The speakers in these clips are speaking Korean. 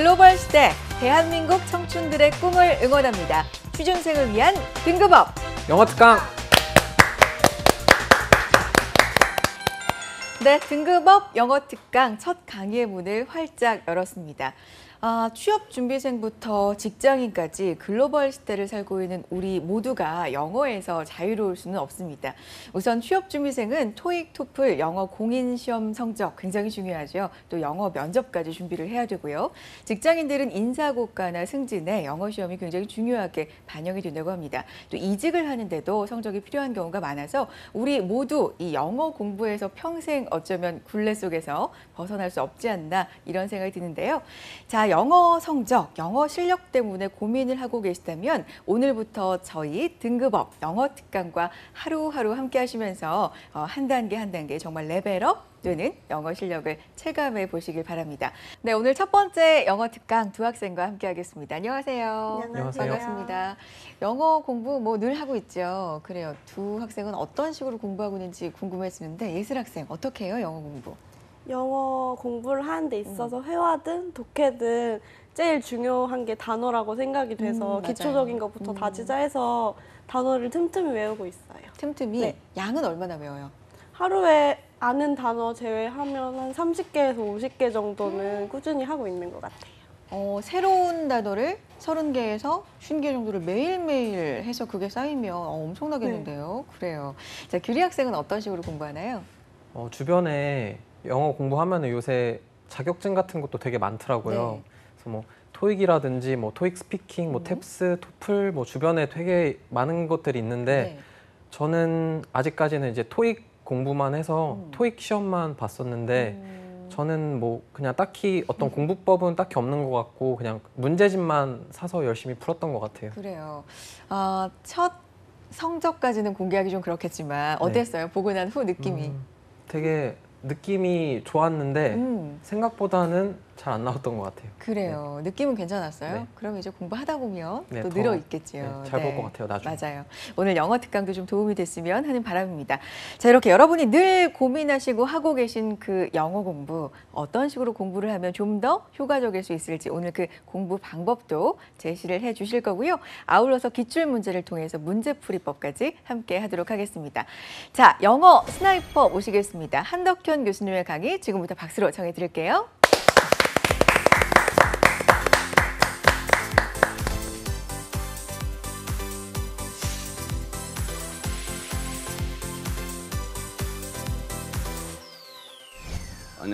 글로벌 시대 대한민국 청춘들의 꿈을 응원합니다. 취준생을 위한 등급업 영어 특강 네, 등급업 영어 특강 첫 강의의 문을 활짝 열었습니다. 아, 취업 준비생부터 직장인까지 글로벌 시대를 살고 있는 우리 모두가 영어에서 자유로울 수는 없습니다. 우선 취업 준비생은 토익, 토플, 영어 공인 시험 성적 굉장히 중요하죠. 또 영어 면접까지 준비를 해야 되고요. 직장인들은 인사고과나 승진에 영어 시험이 굉장히 중요하게 반영이 된다고 합니다. 또 이직을 하는데도 성적이 필요한 경우가 많아서 우리 모두 이 영어 공부에서 평생 어쩌면 굴레 속에서 벗어날 수 없지 않나 이런 생각이 드는데요. 자, 영어 성적, 영어 실력 때문에 고민을 하고 계시다면 오늘부터 저희 등급업 영어 특강과 하루하루 함께 하시면서 어, 한 단계 한 단계 정말 레벨업 또는 영어 실력을 체감해 보시길 바랍니다. 네, 오늘 첫 번째 영어 특강 두 학생과 함께 하겠습니다. 안녕하세요. 안녕하세요. 반갑습니다. 영어 공부 뭐 늘 하고 있죠. 그래요. 두 학생은 어떤 식으로 공부하고 있는지 궁금했었는데 예슬 학생 어떻게 해요? 영어 공부? 영어 공부를 하는 데 음. 있어서 회화든 독해든 제일 중요한 게 단어라고 생각이 돼서 음, 기초적인 것부터 음. 다지자해서 단어를 틈틈이 외우고 있어요. 틈틈이 네. 양은 얼마나 외워요? 하루에 아는 단어 제외하면 한 30개에서 50개 정도는 음. 꾸준히 하고 있는 것 같아요. 어, 새로운 단어를 30개에서 50개 정도를 매일매일 해서 그게 쌓이면 어, 엄청나겠는데요. 네. 그래요. 자, 규리 학생은 어떤 식으로 공부하나요? 어, 주변에 영어 공부하면 요새 자격증 같은 것도 되게 많더라고요. 네. 그래서 뭐 토익이라든지 뭐 토익 스피킹, 뭐텝스 음. 토플 뭐 주변에 되게 많은 것들이 있는데 네. 저는 아직까지는 이제 토익 공부만 해서 음. 토익 시험만 봤었는데 음. 저는 뭐 그냥 딱히 어떤 음. 공부법은 딱히 없는 것 같고 그냥 문제집만 사서 열심히 풀었던 것 같아요. 그래요. 어, 첫 성적까지는 공개하기 좀 그렇겠지만 네. 어땠어요? 보고 난 후 느낌이? 음, 되게 느낌이 좋았는데 음. 생각보다는 잘안 나왔던 것 같아요. 그래요. 네. 느낌은 괜찮았어요? 네. 그럼 이제 공부하다 보면 네, 또 늘어 있겠지요. 네, 잘볼것 네. 같아요, 나중에. 맞아요. 오늘 영어 특강도 좀 도움이 됐으면 하는 바람입니다. 자, 이렇게 여러분이 늘 고민하시고 하고 계신 그 영어 공부, 어떤 식으로 공부를 하면 좀 더 효과적일 수 있을지 오늘 그 공부 방법도 제시를 해 주실 거고요. 아울러서 기출 문제를 통해서 문제풀이법까지 함께 하도록 하겠습니다. 자, 영어 스나이퍼 모시겠습니다. 한덕현 교수님의 강의 지금부터 박수로 정해 드릴게요.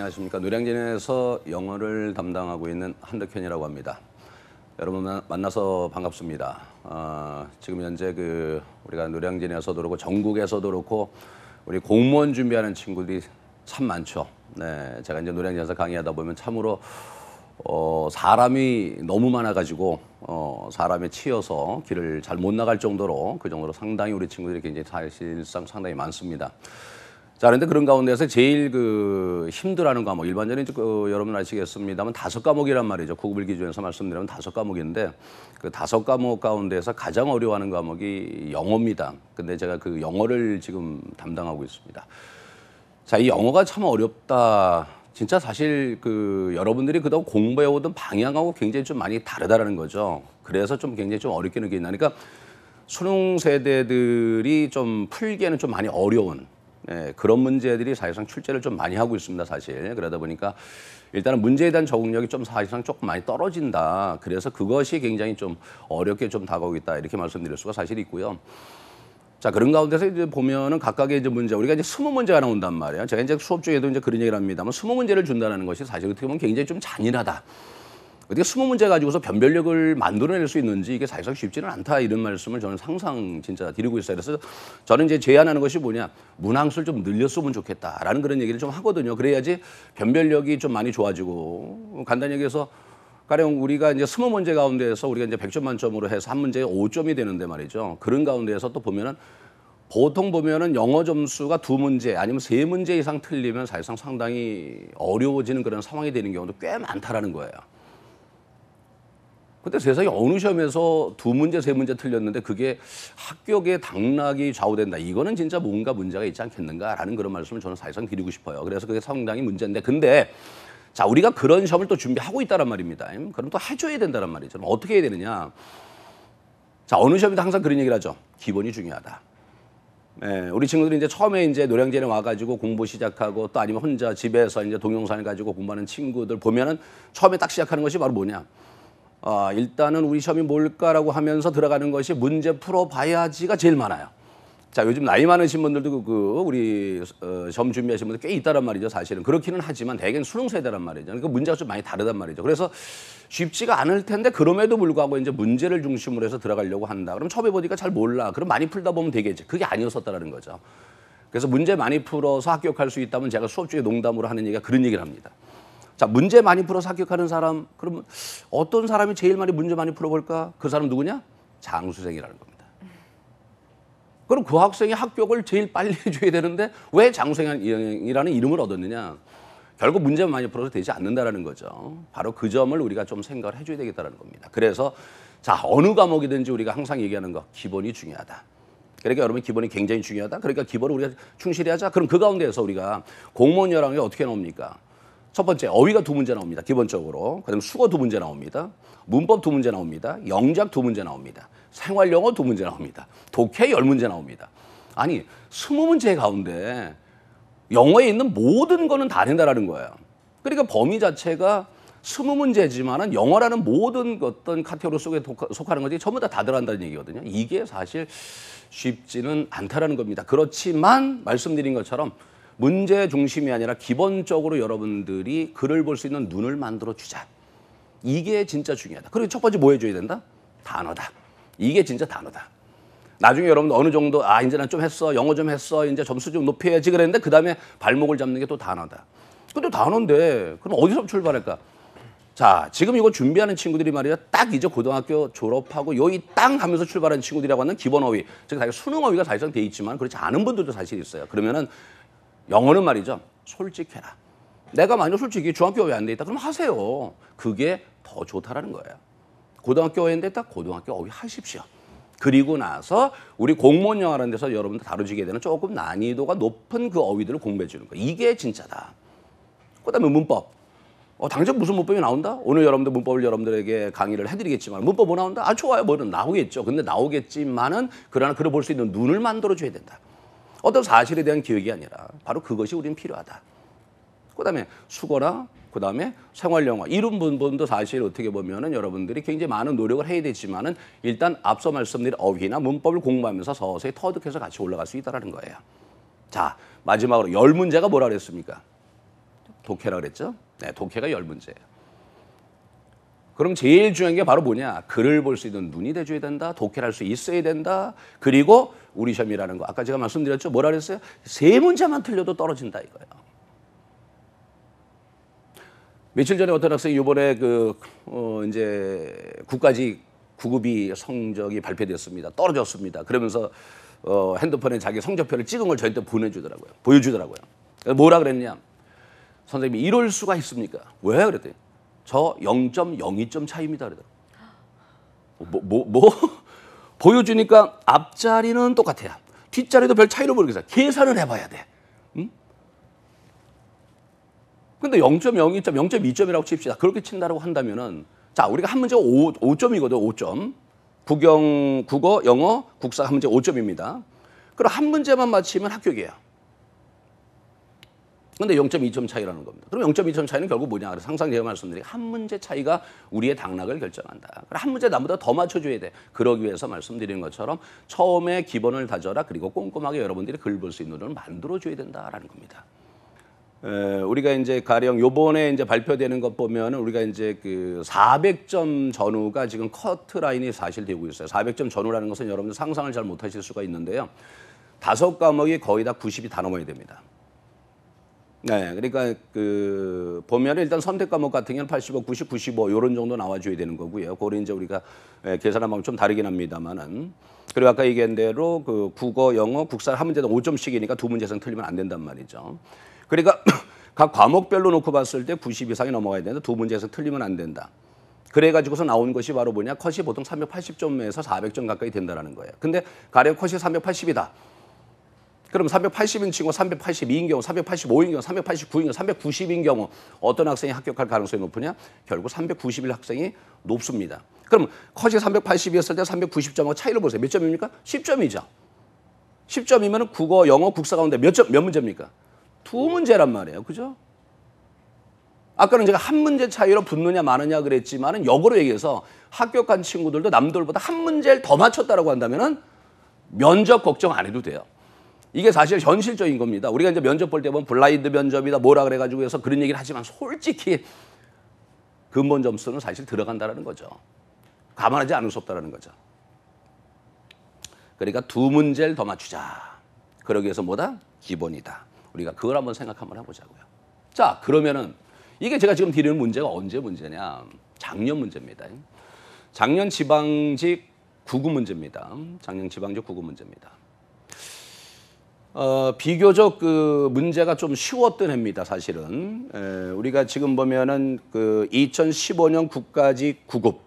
안녕하십니까. 노량진에서 영어를 담당하고 있는 한덕현이라고 합니다. 여러분 만나서 반갑습니다. 어, 지금 현재 그 우리가 노량진에서도 그렇고 전국에서도 그렇고 우리 공무원 준비하는 친구들이 참 많죠. 네, 제가 이제 노량진에서 강의하다 보면 참으로 어, 사람이 너무 많아가지고 어, 사람에 치여서 길을 잘 못 나갈 정도로 그 정도로 상당히 우리 친구들이 굉장히 사실상 상당히 많습니다. 자, 그런데 그런 가운데서 제일 그 힘들어하는 과목, 일반적인 그, 여러분 아시겠습니다만 다섯 과목이란 말이죠. 급을 기준에서 말씀드리면 다섯 과목인데 그 다섯 과목 가운데서 가장 어려워하는 과목이 영어입니다. 근데 제가 그 영어를 지금 담당하고 있습니다. 자, 이 영어가 참 어렵다. 진짜 사실 그 여러분들이 그동안 공부해오던 방향하고 굉장히 좀 많이 다르다라는 거죠. 그래서 좀 굉장히 좀 어렵게 느나그러니까 수능 세대들이 좀 풀기에는 좀 많이 어려운 예, 그런 문제들이 사실상 출제를 좀 많이 하고 있습니다, 사실. 그러다 보니까 일단은 문제에 대한 적응력이 좀 사실상 조금 많이 떨어진다. 그래서 그것이 굉장히 좀 어렵게 좀 다가오고 있다. 이렇게 말씀드릴 수가 사실 있고요. 자, 그런 가운데서 이제 보면은 각각의 이제 문제, 우리가 이제 스무 문제가 나온단 말이에요. 제가 이제 수업 중에도 이제 그런 얘기를 합니다만 스무 문제를 준다는 것이 사실 어떻게 보면 굉장히 좀 잔인하다. 어떻게 스무 문제 가지고서 변별력을 만들어낼 수 있는지 이게 사실상 쉽지는 않다 이런 말씀을 저는 상상 진짜 드리고 있어요. 그래서 저는 이제 제안하는 것이 뭐냐 문항수를 좀 늘렸으면 좋겠다라는 그런 얘기를 좀 하거든요. 그래야지 변별력이 좀 많이 좋아지고 간단히 얘기해서 가령 우리가 이제 스무 문제 가운데에서 우리가 이제 백점 만점으로 해서 한 문제에 오점이 되는데 말이죠. 그런 가운데에서 또 보면은 보통 보면은 영어 점수가 두 문제 아니면 세 문제 이상 틀리면 사실상 상당히 어려워지는 그런 상황이 되는 경우도 꽤 많다라는 거예요. 근데 세상에 어느 시험에서 두 문제, 세 문제 틀렸는데 그게 합격의 당락이 좌우된다. 이거는 진짜 뭔가 문제가 있지 않겠는가라는 그런 말씀을 저는 사실상 드리고 싶어요. 그래서 그게 상당히 문제인데 근데 자, 우리가 그런 시험을 또 준비하고 있다란 말입니다. 음, 그럼 또 해줘야 된다란 말이죠. 어떻게 해야 되느냐. 자, 어느 시험에도 항상 그런 얘기를 하죠. 기본이 중요하다. 예, 우리 친구들이 이제 처음에 이제 노량진에 와가지고 공부 시작하고 또 아니면 혼자 집에서 이제 동영상을 가지고 공부하는 친구들 보면은 처음에 딱 시작하는 것이 바로 뭐냐. 어, 일단은 우리 시험이 뭘까라고 하면서 들어가는 것이 문제 풀어봐야지가 제일 많아요. 자 요즘 나이 많으신 분들도 그그 그 우리 어, 시험 준비하신 분들 꽤 있다란 말이죠 사실은 그렇기는 하지만 대개는 수능 세대란 말이죠 그러니까 문제가 좀 많이 다르단 말이죠 그래서 쉽지가 않을 텐데 그럼에도 불구하고 이제 문제를 중심으로 해서 들어가려고 한다 그럼 처음 에보니까잘 몰라 그럼 많이 풀다 보면 되겠지 그게 아니었었다라는 거죠 그래서 문제 많이 풀어서 합격할 수 있다면 제가 수업 중에 농담으로 하는 얘기가 그런 얘기를 합니다 자, 문제 많이 풀어 합격하는 사람, 그러면 어떤 사람이 제일 많이 문제 많이 풀어볼까? 그 사람 누구냐? 장수생이라는 겁니다. 그럼 그 학생이 합격을 제일 빨리 해줘야 되는데 왜 장수생이라는 이름을 얻었느냐? 결국 문제 많이 풀어서 되지 않는다라는 거죠. 바로 그 점을 우리가 좀 생각을 해줘야 되겠다는 겁니다. 그래서 자, 어느 과목이든지 우리가 항상 얘기하는 거, 기본이 중요하다. 그러니까 여러분 기본이 굉장히 중요하다. 그러니까 기본을 우리가 충실히 하자. 그럼 그 가운데에서 우리가 공무원 열랑이 어떻게 나옵니까? 첫 번째 어휘가 두 문제 나옵니다. 기본적으로. 그다음 수거 두 문제 나옵니다. 문법 두 문제 나옵니다. 영작 두 문제 나옵니다. 생활 영어 두 문제 나옵니다. 독해 열 문제 나옵니다. 아니 스무 문제 가운데 영어에 있는 모든 거는 다 된다라는 거예요. 그러니까 범위 자체가 스무 문제지만은 영어라는 모든 어떤 카테고리 속에 속하는 것이 전부 다 다 들어간다는 얘기거든요. 이게 사실 쉽지는 않다라는 겁니다. 그렇지만 말씀드린 것처럼 문제 중심이 아니라 기본적으로 여러분들이 글을 볼 수 있는 눈을 만들어 주자. 이게 진짜 중요하다. 그리고 첫 번째 뭐 해줘야 된다? 단어다. 이게 진짜 단어다. 나중에 여러분 들 어느 정도 아 이제 난 좀 했어 영어 좀 했어 이제 점수 좀 높여야지 그랬는데 그 다음에 발목을 잡는 게 또 단어다. 근데 단어인데 그럼 어디서 출발할까? 자 지금 이거 준비하는 친구들이 말이야 딱 이제 고등학교 졸업하고 여기 땅 하면서 출발하는 친구들이라고 하는 기본 어휘 즉 사실 수능 어휘가 사실상 돼 있지만 그렇지 않은 분들도 사실 있어요. 그러면은 영어는 말이죠. 솔직해라. 내가 만약 솔직히 중학교 왜안돼 있다? 그럼 하세요. 그게 더 좋다라는 거예요. 고등학교 왜안돼 있다? 고등학교 어휘 하십시오. 그리고 나서 우리 공무원 영화라는 데서 여러분들 다루지게 되는 조금 난이도가 높은 그 어휘들을 공부해 주는 거예요. 이게 진짜다. 그다음에 문법. 어, 당장 무슨 문법이 나온다? 오늘 여러분들 문법을 여러분들에게 강의를 해드리겠지만 문법 뭐 나온다? 아 좋아요, 뭐는 나오겠죠. 근데 나오겠지만은 그러나 그걸 볼수 있는 눈을 만들어 줘야 된다. 어떤 사실에 대한 기억이 아니라 바로 그것이 우리는 필요하다. 그다음에 수거나 그다음에 생활 영화 이런 부분도 사실 어떻게 보면은 여러분들이 굉장히 많은 노력을 해야 되지만은 일단 앞서 말씀드린 어휘나 문법을 공부하면서 서서히 터득해서 같이 올라갈 수 있다라는 거예요. 자 마지막으로 열 문제가 뭐라 그랬습니까? 독해라 그랬죠? 네, 독해가 열 문제예요. 그럼 제일 중요한 게 바로 뭐냐? 글을 볼 수 있는 눈이 돼줘야 된다. 독해할 수 있어야 된다. 그리고 우리 시험이라는 거. 아까 제가 말씀드렸죠. 뭐라 그랬어요? 세 문제만 틀려도 떨어진다 이거예요. 며칠 전에 어떤 학생이 이번에 그, 어, 이제 국가직 구급이 성적이 발표됐습니다. 떨어졌습니다. 그러면서 어, 핸드폰에 자기 성적표를 찍은 걸 저한테 보내주더라고요. 보여주더라고요. 뭐라 그랬냐? 선생님이 이럴 수가 있습니까? 왜? 그랬더니 저 0.02점 차이입니다. 그러더라고. 뭐, 뭐, 뭐? 보여주니까 앞자리는 똑같아요. 뒷자리도 별 차이로 모르겠어. 계산을 해봐야 돼. 응? 근데 0.02점, 0.2점이라고 칩시다. 그렇게 친다고 한다면은 자, 우리가 한 문제 5, 5점이거든, 5점. 국영, 국어, 영어, 국사 한 문제 5점입니다. 그럼 한 문제만 맞히면 합격이에요. 근데 0.2점 차이라는 겁니다. 그럼 0.2점 차이는 결국 뭐냐? 그래서 항상 제가 말씀드린 한 문제 차이가 우리의 당락을 결정한다. 한 문제 남보다더 맞춰줘야 돼. 그러기 위해서 말씀드린 것처럼 처음에 기본을 다져라. 그리고 꼼꼼하게 여러분들이 글 볼 수 있는 노을 만들어줘야 된다라는 겁니다. 에, 우리가 이제 가령 요번에 이제 발표되는 것 보면은 우리가 이제 그 400점 전후가 지금 커트 라인이 사실 되고 있어요. 400점 전후라는 것은 여러분들 상상을 잘 못하실 수가 있는데요. 다섯 과목이 거의 다 90이 다 넘어야 됩니다. 네, 그러니까 그 보면 일단 선택 과목 같은 경우는 85, 90, 95 이런 정도 나와줘야 되는 거고요. 그걸 이제 우리가 예, 계산한 방법 이좀 다르긴 합니다만은. 그리고 아까 얘기한 대로 그 국어, 영어, 국사 한 문제당 5점씩이니까 두 문제 이상 틀리면 안 된단 말이죠. 그러니까 각 과목별로 놓고 봤을 때 90 이상이 넘어가야 되는데 두 문제 이상 틀리면 안 된다. 그래가지고서 나온 것이 바로 뭐냐 컷이 보통 380점에서 400점 가까이 된다라는 거예요. 근데 가령 컷이 380이다. 그럼 380인치고 382인 경우, 385인 경우, 389인 경우, 390인 경우 어떤 학생이 합격할 가능성이 높으냐? 결국 391 학생이 높습니다. 그럼 컷이 380이었을 때 390점하고 차이를 보세요. 몇 점입니까? 10점이죠. 10점이면 국어, 영어, 국사 가운데 몇 점, 몇 문제입니까? 두 문제란 말이에요. 그죠? 아까는 제가 한 문제 차이로 붙느냐 마느냐 그랬지만은 역으로 얘기해서 합격한 친구들도 남들보다 한 문제를 더 맞췄다라고 한다면은 면접 걱정 안 해도 돼요. 이게 사실 현실적인 겁니다. 우리가 이제 면접 볼 때 보면 블라인드 면접이다 뭐라 그래가지고 해서 그런 얘기를 하지만 솔직히 근본 점수는 사실 들어간다라는 거죠. 감안하지 않을 수 없다라는 거죠. 그러니까 두 문제를 더 맞추자. 그러기 위해서 뭐다? 기본이다. 우리가 그걸 한번 생각 한번 해보자고요. 자 그러면은 이게 제가 지금 드리는 문제가 언제 문제냐. 작년 문제입니다. 작년 지방직 구급 문제입니다. 작년 지방직 구급 문제입니다. 어, 비교적 그 문제가 좀 쉬웠던 해입니다, 사실은. 에, 우리가 지금 보면은 그 2015년 국가직 구급.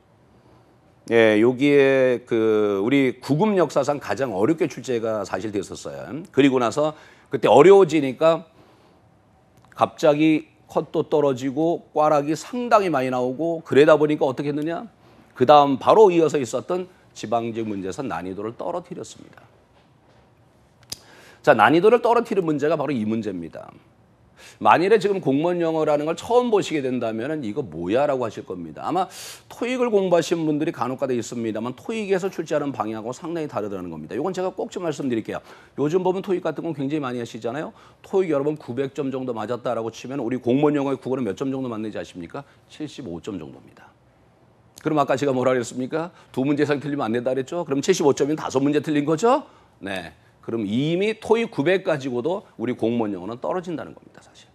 예, 여기에 그 우리 구급 역사상 가장 어렵게 출제가 사실 됐었어요. 그리고 나서 그때 어려워지니까 갑자기 컷도 떨어지고 꽈락이 상당히 많이 나오고 그러다 보니까 어떻게 했느냐? 그 다음 바로 이어서 있었던 지방직 문제에서 난이도를 떨어뜨렸습니다. 자, 난이도를 떨어뜨리는 문제가 바로 이 문제입니다. 만일에 지금 공무원 영어라는 걸 처음 보시게 된다면 이거 뭐야 라고 하실 겁니다. 아마 토익을 공부하신 분들이 간혹가다 있습니다만 토익에서 출제하는 방향하고 상당히 다르다는 겁니다. 이건 제가 꼭 좀 말씀드릴게요. 요즘 보면 토익 같은 건 굉장히 많이 하시잖아요. 토익 여러분 900점 정도 맞았다라고 치면 우리 공무원 영어의 국어는 몇 점 정도 맞는지 아십니까? 75점 정도입니다. 그럼 아까 제가 뭐라 그랬습니까? 두 문제 이상 틀리면 안 된다 그랬죠? 그럼 75점이면 다섯 문제 틀린 거죠? 네. 그럼 이미 토익 900 가지고도 우리 공무원 영어는 떨어진다는 겁니다, 사실.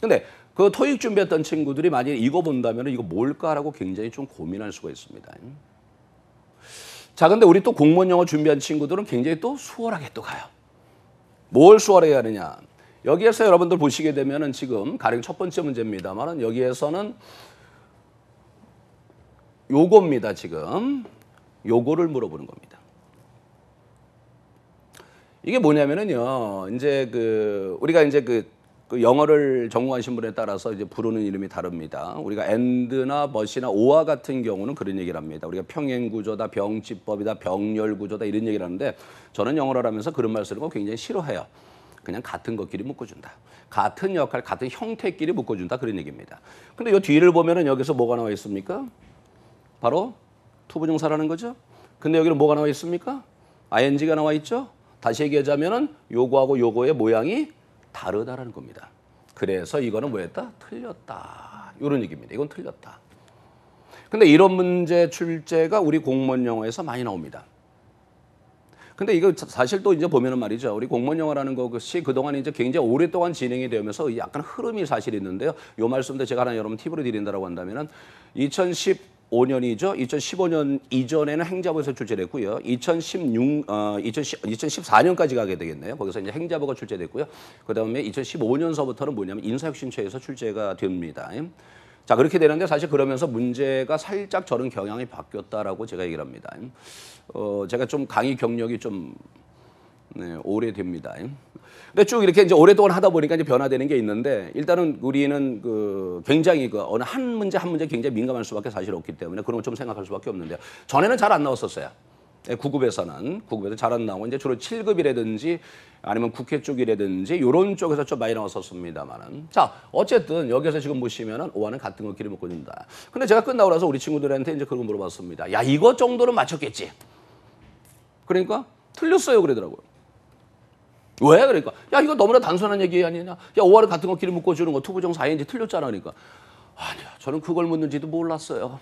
근데 그 토익 준비했던 친구들이 만약에 이거 본다면 이거 뭘까라고 굉장히 좀 고민할 수가 있습니다. 자, 근데 우리 또 공무원 영어 준비한 친구들은 굉장히 또 수월하게 또 가요. 뭘 수월해야 하느냐. 여기에서 여러분들 보시게 되면은 지금 가령 첫 번째 문제입니다만은 여기에서는 요겁니다, 지금. 요거를 물어보는 겁니다. 이게 뭐냐면은요. 이제 그 우리가 이제 그, 그 영어를 전공하신 분에 따라서 이제 부르는 이름이 다릅니다. 우리가 앤드나 버시나 오와 같은 경우는 그런 얘기를 합니다. 우리가 평행 구조다, 병치법이다, 병렬 구조다 이런 얘기를 하는데 저는 영어를 하면서 그런 말 쓰는 거 굉장히 싫어해요. 그냥 같은 것끼리 묶어준다. 같은 역할, 같은 형태끼리 묶어준다. 그런 얘기입니다. 근데 이 뒤를 보면은 여기서 뭐가 나와 있습니까? 바로 투부정사라는 거죠. 근데 여기는 뭐가 나와 있습니까? ing가 나와 있죠. 다시 얘기하자면은 요거하고 요거의 모양이 다르다라는 겁니다. 그래서 이거는 뭐였다? 틀렸다. 이런 얘기입니다. 이건 틀렸다. 근데 이런 문제 출제가 우리 공무원 영어에서 많이 나옵니다. 근데 이거 사실 또 이제 보면은 말이죠. 우리 공무원 영어라는 것이 그동안 이제 굉장히 오랫동안 진행이 되면서 약간 흐름이 사실 있는데요. 요 말씀도 제가 하나 여러분 팁으로 드린다고 한다면은 2 0 1 5년이죠. 2015년 이전에는 행자부에서 출제됐고요. 2016, 어, 2010, 2014년까지 가게 되겠네요. 거기서 이제 행자부가 출제됐고요. 그 다음에 2015년서부터는 뭐냐면 인사혁신처에서 출제가 됩니다. 자, 그렇게 되는데 사실 그러면서 문제가 살짝 저런 경향이 바뀌었다라고 제가 얘기를 합니다. 어, 제가 좀 강의 경력이 좀 네, 오래됩니다. 근데 쭉 이렇게 이제 오랫동안 하다 보니까 이제 변화되는 게 있는데 일단은 우리는 그 굉장히 그 어느 한 문제 한 문제 굉장히 민감할 수밖에 사실 없기 때문에 그런 걸좀 생각할 수밖에 없는데 요 전에는 잘 안 나왔었어요. 네, 구급에서는 구급에서 잘 안 나오고 이제 주로 7급이라든지 아니면 국회 쪽이라든지 이런 쪽에서 좀 많이 나왔었습니다만은 자 어쨌든 여기서 지금 보시면은 오화는 같은 것 길을 먹고 있다. 근데 제가 끝나고 나서 우리 친구들한테 이제 그런 거 물어봤습니다. 야 이것 정도는 맞췄겠지. 그러니까 틀렸어요 그러더라고요. 왜? 그러니까 야 이거 너무나 단순한 얘기 아니냐. 야 오하를 같은 거끼리 묶어주는 거 투부정 사인지 틀렸잖아. 그러니까 아니야 저는 그걸 묻는지도 몰랐어요.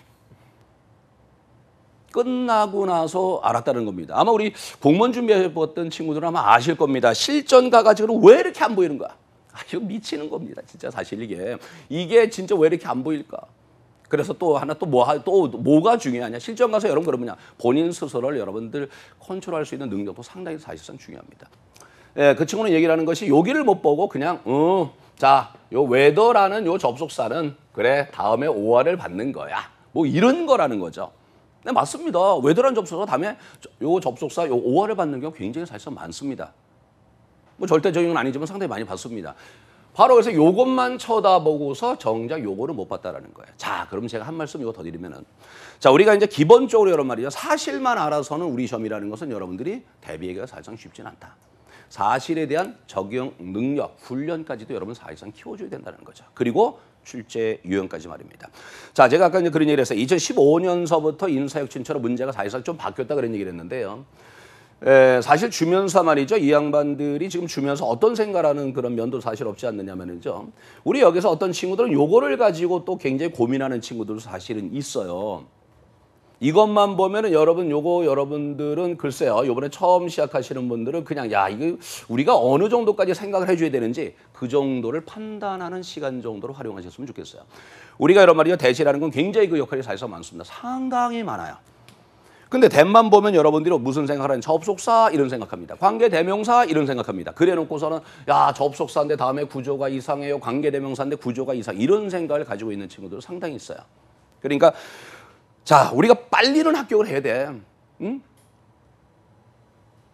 끝나고 나서 알았다는 겁니다. 아마 우리 공무원 준비해봤던 친구들은 아마 아실 겁니다. 실전가 가지고는 왜 이렇게 안 보이는가? 아 이거 미치는 겁니다. 진짜 사실 이게 이게 진짜 왜 이렇게 안 보일까? 그래서 또 하나 또, 뭐, 또 뭐가 중요하냐. 실전 가서 여러분 그러면요. 본인 스스로를 여러분들 컨트롤할 수 있는 능력도 상당히 사실상 중요합니다. 예, 그 친구는 얘기를 하는 것이 여기를 못 보고 그냥 음, 자, 요 웨더라는 요 접속사는 그래 다음에 오화를 받는 거야. 뭐 이런 거라는 거죠. 네, 맞습니다. 웨더란 접속사 다음에 요 접속사 요 오화를 받는 경우 굉장히 사실상 많습니다. 뭐 절대적인 건 아니지만 상당히 많이 받습니다. 바로 그래서 요것만 쳐다보고서 정작 요거를 못 봤다라는 거예요. 자, 그럼 제가 한 말씀 요거 더 드리면은 자, 우리가 이제 기본적으로 여러 분 말이죠. 사실만 알아서는 우리 점이라는 것은 여러분들이 대비하기가 사실상 쉽진 않다. 사실에 대한 적용 능력, 훈련까지도 여러분 사실상 키워줘야 된다는 거죠. 그리고 출제 유형까지 말입니다. 자, 제가 아까 이제 그런 얘기를 했어요. 2015년서부터 인사혁 신처로 문제가 사실상 좀 바뀌었다 그런 얘기를 했는데요. 에, 사실 주면서 말이죠. 이 양반들이 지금 주면서 어떤 생각하는 그런 면도 사실 없지 않느냐면은요. 우리 여기서 어떤 친구들은 요거를 가지고 또 굉장히 고민하는 친구들도 사실은 있어요. 이것만 보면은 여러분 요거 여러분들은 글쎄요. 요번에 처음 시작하시는 분들은 그냥 야, 이거 우리가 어느 정도까지 생각을 해 줘야 되는지 그 정도를 판단하는 시간 정도로 활용하셨으면 좋겠어요. 우리가 이런 말이요. 대시라는 건 굉장히 그 역할이 사실상 많습니다. 상당히 많아요. 근데 댐만 보면 여러분들이 무슨 생각하는 을지 접속사 이런 생각합니다. 관계 대명사 이런 생각합니다. 그래 놓고서는 야, 접속사인데 다음에 구조가 이상해요. 관계 대명사인데 구조가 이상. 이런 생각을 가지고 있는 친구들 상당히 있어요. 그러니까 자, 우리가 빨리는 합격을 해야 돼. 응?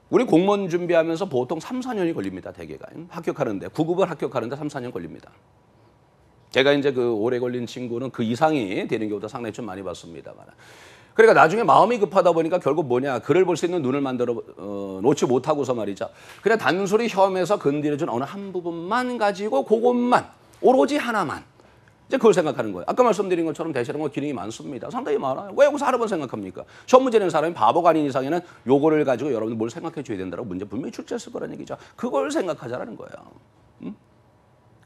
우리 공무원 준비하면서 보통 3, 4년이 걸립니다. 대개가. 합격하는데. 9급을 합격하는데 3, 4년 걸립니다. 제가 이제 그 오래 걸린 친구는 그 이상이 되는 경우도 상당히 좀 많이 봤습니다만. 그러니까 나중에 마음이 급하다 보니까 결국 뭐냐. 글을 볼 수 있는 눈을 만들어 어, 놓지 못하고서 말이죠. 그냥 단순히 혐에서 건드려준 어느 한 부분만 가지고 그것만 오로지 하나만 이제 그걸 생각하는 거예요. 아까 말씀드린 것처럼 대시라는 뭐 기능이 많습니다. 상당히 많아요. 왜 여기서 하루 번 생각합니까? 시 문제 는 사람이 바보가 아닌 이상에는 요거를 가지고 여러분 뭘 생각해 줘야 된다고 문제 분명히 출제했을 거라는 얘기죠. 그걸 생각하자라는 거예요. 음?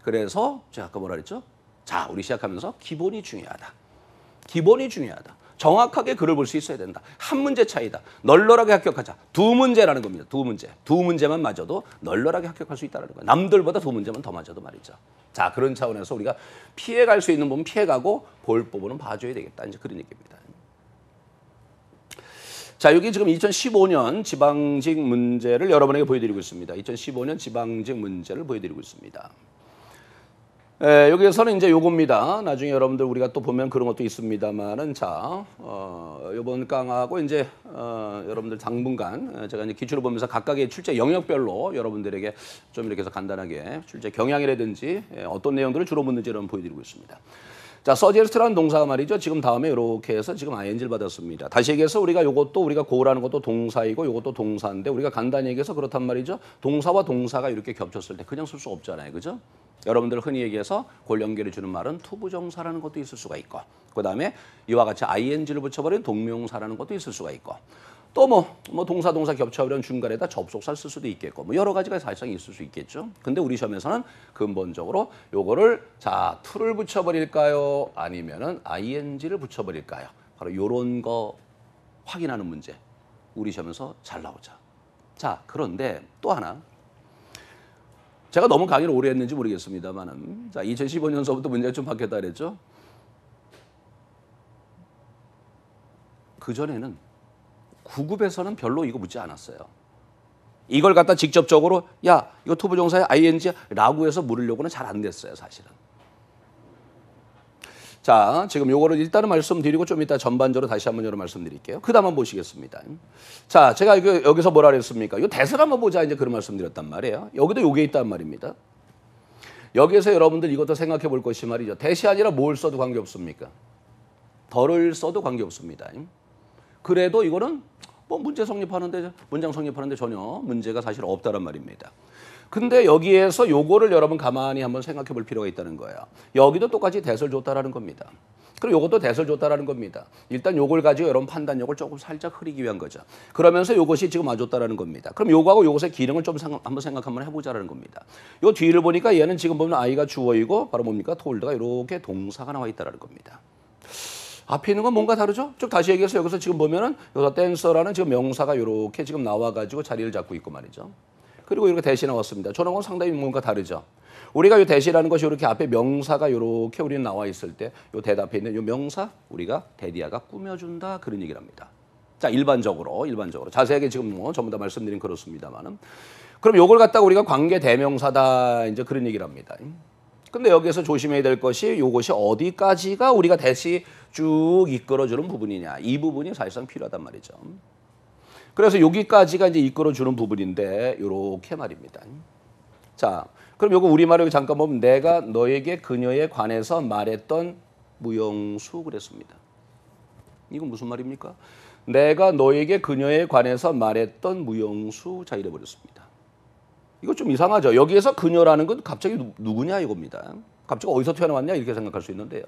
그래서 제가 아까 뭐라 그랬죠? 자, 우리 시작하면서 기본이 중요하다. 기본이 중요하다. 정확하게 글을 볼 수 있어야 된다. 한 문제 차이다. 널널하게 합격하자. 두 문제라는 겁니다. 두 문제. 두 문제만 맞아도 널널하게 합격할 수 있다는 거예요. 남들보다 두 문제만 더 맞아도 말이죠. 자 그런 차원에서 우리가 피해갈 수 있는 부분 피해가고 볼 부분은 봐줘야 되겠다. 이제 그런 얘기입니다. 자, 여기 지금 2015년 지방직 문제를 여러분에게 보여드리고 있습니다. 2015년 지방직 문제를 보여드리고 있습니다. 에, 예, 여기에서는 이제 요겁니다. 나중에 여러분들 우리가 또 보면 그런 것도 있습니다만은 자, 어, 요번 강하고 이제 어, 여러분들 당분간 어, 제가 이제 기출을 보면서 각각의 출제 영역별로 여러분들에게 좀 이렇게 해서 간단하게 출제 경향이라든지 예, 어떤 내용들을 주로 묻는지 이런 보여드리고 있습니다. 자, 서제스트라는 동사가 말이죠. 지금 다음에 이렇게 해서 지금 ing를 받았습니다. 다시 얘기해서 우리가 이것도 우리가 고라는 것도 동사이고 이것도 동사인데 우리가 간단히 얘기해서 그렇단 말이죠. 동사와 동사가 이렇게 겹쳤을 때 그냥 쓸 수 없잖아요. 그죠? 여러분들 흔히 얘기해서 골연결를 주는 말은 투부정사라는 것도 있을 수가 있고 그 다음에 이와 같이 ing를 붙여버린 동명사라는 것도 있을 수가 있고 또 뭐, 뭐 동사 동사 겹쳐 이런 중간에다 접속사를 쓸 수도 있겠고 뭐 여러 가지가 사실상 있을 수 있겠죠. 근데 우리 시험에서는 근본적으로 요거를 자, to를 붙여버릴까요? 아니면은 ing를 붙여버릴까요? 바로 요런 거 확인하는 문제. 우리 시험에서 잘나오죠 자, 그런데 또 하나. 제가 너무 강의를 오래 했는지 모르겠습니다만은 자, 2015년서부터 문제가 좀 바뀌었다 그랬죠. 그전에는 구급에서는 별로 이거 묻지 않았어요. 이걸 갖다 직접적으로 야 이거 토부정사의 ing라고 해서 물으려고는 잘 안 됐어요 사실은. 자 지금 요거를 일단은 말씀드리고 좀 이따 전반적으로 다시 한번 여러 말씀드릴게요. 그 다음 한번 보시겠습니다. 자 제가 이거 여기서 뭐라 그랬습니까? 요 대설 한번 보자 이제 그런 말씀드렸단 말이에요. 여기도 요게 있단 말입니다. 여기에서 여러분들 이것도 생각해 볼 것이 말이죠. 대시 아니라 뭘 써도 관계없습니까? 덜을 써도 관계없습니다. 그래도 이거는 뭐 문제 성립하는데 문장 성립하는데 전혀 문제가 사실 없다란 말입니다. 근데 여기에서 요거를 여러분 가만히 한번 생각해 볼 필요가 있다는 거예요. 여기도 똑같이 대설 줬다라는 겁니다. 그리고 요것도 대설 줬다라는 겁니다. 일단 요걸 가지고 여러분 판단력을 조금 살짝 흐리기 위한 거죠. 그러면서 요것이 지금 와줬다라는 겁니다. 그럼 요거하고 요것의 기능을 좀생 한번 생각 한번 해보자라는 겁니다. 요 뒤를 보니까 얘는 지금 보면 아이가 주어이고 바로 뭡니까? 톨드가 이렇게 동사가 나와 있다라는 겁니다. 앞에 있는 건 뭔가 다르죠? 쭉 다시 얘기해서 여기서 지금 보면은 여기서 댄서라는 지금 명사가 이렇게 지금 나와가지고 자리를 잡고 있고 말이죠. 그리고 이렇게 대시 나왔습니다. 저런 건 상당히 뭔가 다르죠. 우리가 이 대시라는 것이 이렇게 앞에 명사가 이렇게 우리는 나와 있을 때이 대답에 있는 이 명사 우리가 대디아가 꾸며준다 그런 얘기를 합니다. 자 일반적으로 일반적으로 자세하게 지금 뭐 전부 다 말씀드린 그렇습니다만은 그럼 요걸 갖다가 우리가 관계 대명사다 이제 그런 얘기를 합니다. 근데 여기에서 조심해야 될 것이 이것이 어디까지가 우리가 대시쭉 이끌어주는 부분이냐. 이 부분이 사실상 필요하단 말이죠. 그래서 여기까지가 이제 이끌어주는 부분인데 이렇게 말입니다. 자, 그럼 이거 우리말로 잠깐 보면 내가 너에게 그녀에 관해서 말했던 무용수 그랬습니다. 이건 무슨 말입니까? 내가 너에게 그녀에 관해서 말했던 무용수 자 이래 버렸습니다. 이거 좀 이상하죠. 여기에서 그녀라는 건 갑자기 누, 구냐 이겁니다. 갑자기 어디서 튀어나왔냐 이렇게 생각할 수 있는데요.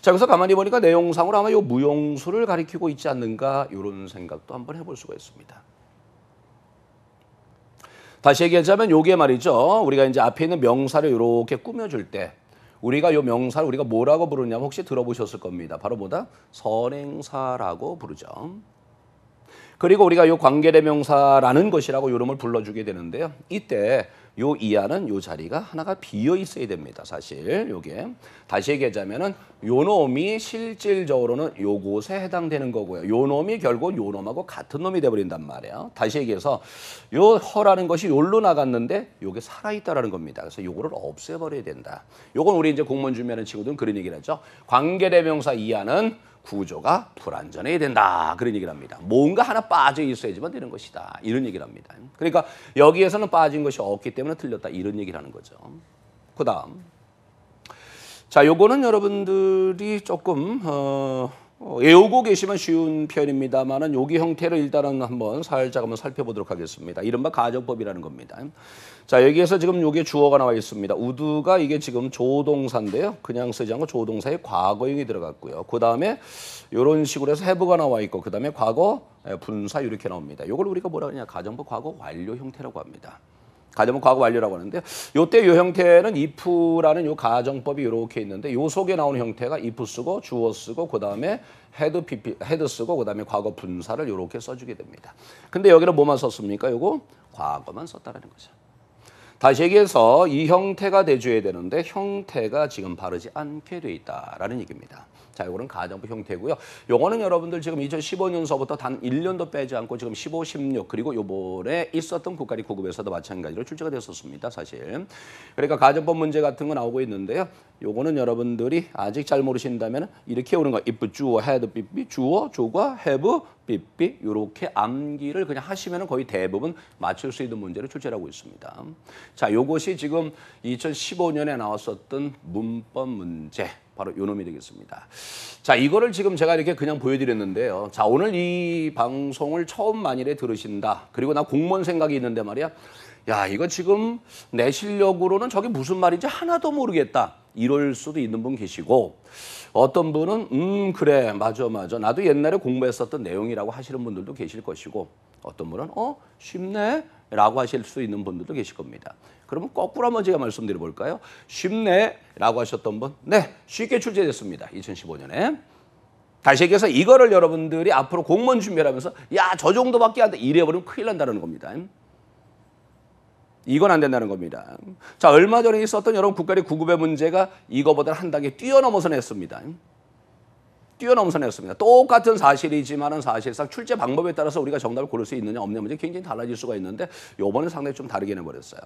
자, 여기서 가만히 보니까 내용상으로 아마 이 무용수를 가리키고 있지 않는가 이런 생각도 한번 해볼 수가 있습니다. 다시 얘기하자면 요게 말이죠. 우리가 이제 앞에 있는 명사를 이렇게 꾸며줄 때 우리가 요 명사를 우리가 뭐라고 부르냐면 혹시 들어보셨을 겁니다. 바로 뭐다? 선행사라고 부르죠. 그리고 우리가 요 관계대명사라는 것이라고 요름을 불러주게 되는데요. 이때 요 이하는 요 자리가 하나가 비어 있어야 됩니다. 사실 요게 다시 얘기하자면은 요 놈이 실질적으로는 요곳에 해당되는 거고요. 요 놈이 결국 요 놈하고 같은 놈이 돼 버린단 말이에요. 다시 얘기해서 요 허라는 것이 요로 나갔는데 요게 살아 있다라는 겁니다. 그래서 요거를 없애 버려야 된다. 요건 우리 이제 공무원 준비하는 친구들은 그런 얘기를 하죠. 관계대명사 이하는 구조가 불완전해야 된다. 그런 얘기를 합니다. 뭔가 하나 빠져 있어야지만 되는 것이다. 이런 얘기를 합니다. 그러니까 여기에서는 빠진 것이 없기 때문에 틀렸다. 이런 얘기를 하는 거죠. 그 다음. 자, 요거는 여러분들이 조금, 어, 외우고 어, 계시면 쉬운 표현입니다만은 여기 형태를 일단은 한번 살짝 한번 살펴보도록 하겠습니다. 이른바 가정법이라는 겁니다. 자 여기에서 지금 요게 주어가 나와 있습니다. 우드가 이게 지금 조동사인데요. 그냥 쓰지 않고 조동사의 과거형이 들어갔고요. 그 다음에 요런 식으로 해서 해부가 나와 있고 그 다음에 과거 예, 분사 이렇게 나옵니다. 이걸 우리가 뭐라 그러냐 가정부 과거 완료 형태라고 합니다. 가정부 과거 완료라고 하는데 요때 요 형태는 if라는 요 가정법이 이렇게 있는데 요 속에 나오는 형태가 if 쓰고 주어 쓰고 그다음에 헤드 PP 헤드 쓰고 그다음에 과거 분사를 이렇게 써 주게 됩니다. 근데 여기는 뭐만 썼습니까? 요거 과거만 썼다라는 거죠. 다시 얘기해서 이 형태가 돼줘야 되는데 형태가 지금 바르지 않게 돼 있다라는 얘기입니다. 자, 이거는 가정부 형태고요. 요거는 여러분들 지금 2015년서부터 단 1년도 빼지 않고 지금 15, 16 그리고 요번에 있었던 국가리 구급에서도 마찬가지로 출제가 됐었습니다. 사실. 그러니까 가정법 문제 같은 거 나오고 있는데요. 요거는 여러분들이 아직 잘 모르신다면 이렇게 오는 거 if 주어, had, be, 주어, 조과, have, 삐삐 이렇게 암기를 그냥 하시면 거의 대부분 맞출 수 있는 문제를 출제하고 있습니다. 자, 요것이 지금 2015년에 나왔었던 문법 문제 바로 요 놈이 되겠습니다. 자, 이거를 지금 제가 이렇게 그냥 보여드렸는데요. 자, 오늘 이 방송을 처음 만일에 들으신다. 그리고 나 공무원 생각이 있는데 말이야. 야, 이거 지금 내 실력으로는 저게 무슨 말인지 하나도 모르겠다. 이럴 수도 있는 분 계시고 어떤 분은 음 그래 맞아 맞아 나도 옛날에 공부했었던 내용이라고 하시는 분들도 계실 것이고 어떤 분은 어 쉽네 라고 하실 수 있는 분들도 계실 겁니다. 그러면 거꾸로 한번 제가 말씀드려 볼까요? 쉽네 라고 하셨던 분? 네 쉽게 출제됐습니다. 2015년에 다시 얘기해서 이거를 여러분들이 앞으로 공무원 준비하면서 를야저 정도밖에 안 돼 이래버리면 큰일 난다는 겁니다. 이건 안 된다는 겁니다. 자, 얼마 전에 있었던 여러분 국가의 구급의 문제가 이거보다 한 단계 뛰어넘어서 냈습니다. 뛰어넘어서 냈습니다. 똑같은 사실이지만은 사실상 출제 방법에 따라서 우리가 정답을 고를 수 있느냐 없느냐 문제 굉장히 달라질 수가 있는데 요번에 상당히 좀 다르게 내버렸어요.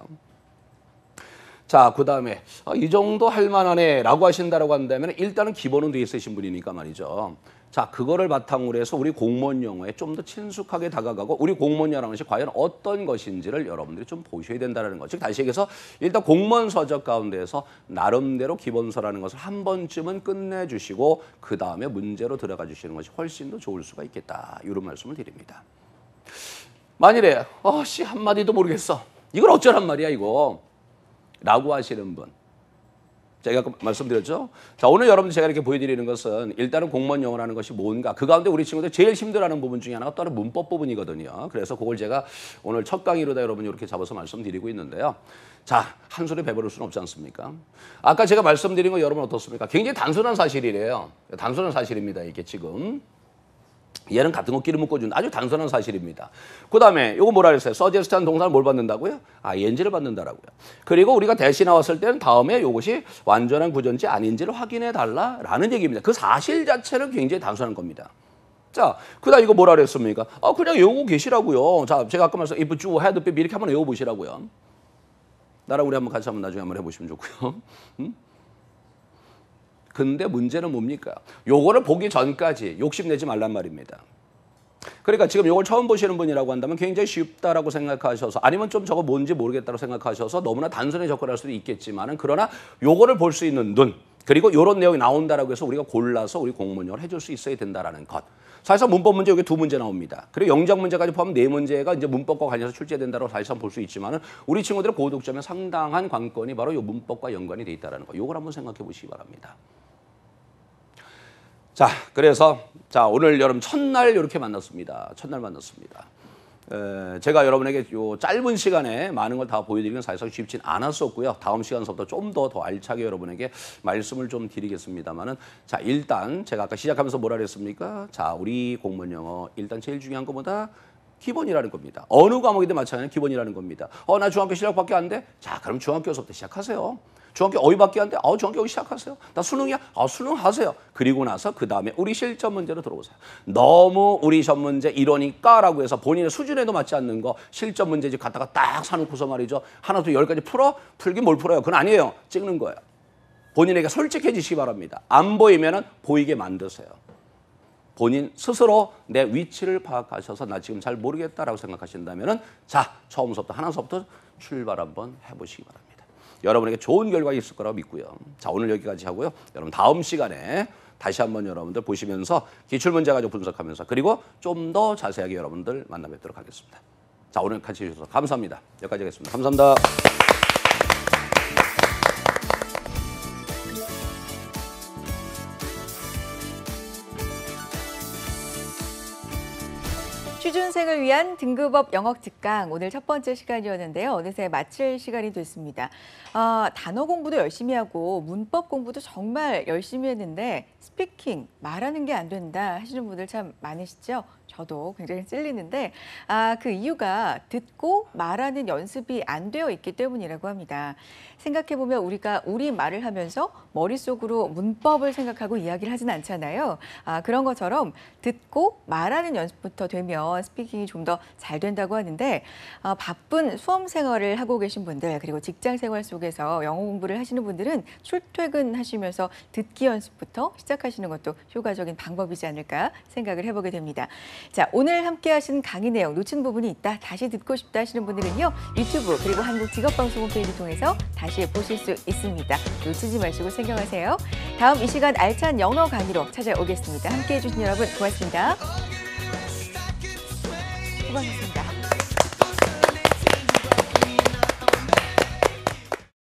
자, 그 다음에 아, 이 정도 할 만하네 라고 하신다라고 한다면 일단은 기본은 돼 있으신 분이니까 말이죠. 자, 그거를 바탕으로 해서 우리 공무원 용어에 좀 더 친숙하게 다가가고 우리 공무원 이라는 것이 과연 어떤 것인지를 여러분들이 좀 보셔야 된다는 거죠. 다시 얘기해서 일단 공무원 서적 가운데에서 나름대로 기본서라는 것을 한 번쯤은 끝내주시고 그 다음에 문제로 들어가 주시는 것이 훨씬 더 좋을 수가 있겠다. 이런 말씀을 드립니다. 만일에 어씨 한마디도 모르겠어. 이걸 어쩌란 말이야 이거. 라고 하시는 분. 제가 그 말씀드렸죠. 자, 오늘 여러분들 제가 이렇게 보여드리는 것은 일단은 공무원 영어라는 것이 뭔가 그 가운데 우리 친구들 제일 힘들어하는 부분 중에 하나가 또 하나 문법 부분이거든요. 그래서 그걸 제가 오늘 첫 강의로다 여러분 이렇게 잡아서 말씀드리고 있는데요. 자, 한 소리 배부를 수는 없지 않습니까? 아까 제가 말씀드린 거 여러분 어떻습니까? 굉장히 단순한 사실이래요. 단순한 사실입니다. 이게 지금. 얘는 같은 거 끼를 묶어준 아주 단순한 사실입니다. 그 다음에 이거 뭐라 그랬어요? 서제스트한 동사를 뭘 받는다고요? 아, 엔지를 받는다라고요. 그리고 우리가 대신 나왔을 때는 다음에 이것이 완전한 구전지 아닌지를 확인해 달라라는 얘기입니다. 그 사실 자체를 굉장히 단순한 겁니다. 자, 그 다음 이거 뭐라 그랬습니까? 아, 그냥 외우고 계시라고요. 자, 제가 아까 말씀, if you had been 이렇게 한번 외워보시라고요. 나랑 우리 한번 같이 한번 나중에 한번 해보시면 좋고요. 음? 근데 문제는 뭡니까? 요거를 보기 전까지 욕심내지 말란 말입니다. 그러니까 지금 요걸 처음 보시는 분이라고 한다면 굉장히 쉽다라고 생각하셔서 아니면 좀 저거 뭔지 모르겠다고 생각하셔서 너무나 단순히 접근할 수도 있겠지만은 그러나 요거를 볼 수 있는 눈 그리고 요런 내용이 나온다라고 해서 우리가 골라서 우리 공문을 해줄 수 있어야 된다라는 것. 사실상 문법 문제 여기 두 문제 나옵니다. 그리고 영장 문제까지 포함 네 문제가 이제 문법과 관련해서 출제된다고 사실상 볼 수 있지만은 우리 친구들의 고득점에 상당한 관건이 바로 요 문법과 연관이 돼 있다라는 거. 요걸 한번 생각해 보시기 바랍니다. 자, 그래서 자 오늘 여러분 첫날 이렇게 만났습니다. 첫날 만났습니다. 에, 제가 여러분에게 요 짧은 시간에 많은 걸 다 보여드리는 사실상 쉽진 않았었고요. 다음 시간서부터 좀 더 더 알차게 여러분에게 말씀을 좀 드리겠습니다만은 자 일단 제가 아까 시작하면서 뭐라 그랬습니까? 자 우리 공무원 영어 일단 제일 중요한 것보다 기본이라는 겁니다. 어느 과목이든 마찬가지로 기본이라는 겁니다. 어 나 중학교 실력밖에 안 돼? 자 그럼 중학교에서부터 시작하세요. 중학교 어휘밖에안 돼? 데아 중학교 어휘 시작하세요. 나 수능이야. 아 수능 하세요. 그리고 나서 그 다음에 우리 실전 문제로 들어오세요. 너무 우리 전 문제 이러니까라고 해서 본인의 수준에도 맞지 않는 거 실전 문제집 갖다가 딱 사놓고서 말이죠. 하나부 열까지 풀어 풀긴 뭘 풀어요. 그건 아니에요. 찍는 거예요. 본인에게 솔직해지시기 바랍니다. 안 보이면은 보이게 만드세요. 본인 스스로 내 위치를 파악하셔서 나 지금 잘 모르겠다라고 생각하신다면은 자 처음서부터 하나서부터 출발 한번 해보시기 바랍니다. 여러분에게 좋은 결과가 있을 거라고 믿고요. 자, 오늘 여기까지 하고요. 여러분 다음 시간에 다시 한번 여러분들 보시면서 기출문제 가지고 분석하면서 그리고 좀 더 자세하게 여러분들 만나 뵙도록 하겠습니다. 자, 오늘 같이 해주셔서 감사합니다. 여기까지 하겠습니다. 감사합니다. 수험생을 위한 등급업 영어 특강 오늘 첫 번째 시간이었는데요. 어느새 마칠 시간이 됐습니다. 아, 단어 공부도 열심히 하고 문법 공부도 정말 열심히 했는데 스피킹, 말하는 게 안 된다 하시는 분들 참 많으시죠? 저도 굉장히 찔리는데 아, 그 이유가 듣고 말하는 연습이 안 되어 있기 때문이라고 합니다. 생각해보면 우리가 우리 말을 하면서 머릿속으로 문법을 생각하고 이야기를 하진 않잖아요. 아, 그런 것처럼 듣고 말하는 연습부터 되면 스피킹이 좀 더 잘 된다고 하는데 아, 바쁜 수험 생활을 하고 계신 분들 그리고 직장 생활 속에서 영어 공부를 하시는 분들은 출퇴근하시면서 듣기 연습부터 시작하시는 것도 효과적인 방법이지 않을까 생각을 해보게 됩니다. 자, 오늘 함께 하신 강의 내용 놓친 부분이 있다, 다시 듣고 싶다 하시는 분들은요. 유튜브 그리고 한국직업방송 홈페이지 통해서 다시 보실 수 있습니다. 놓치지 마시고 생각하세요 다음 이 시간 알찬 영어 강의로 찾아오겠습니다. 함께해 주신 여러분 고맙습니다. 수고하셨습니다.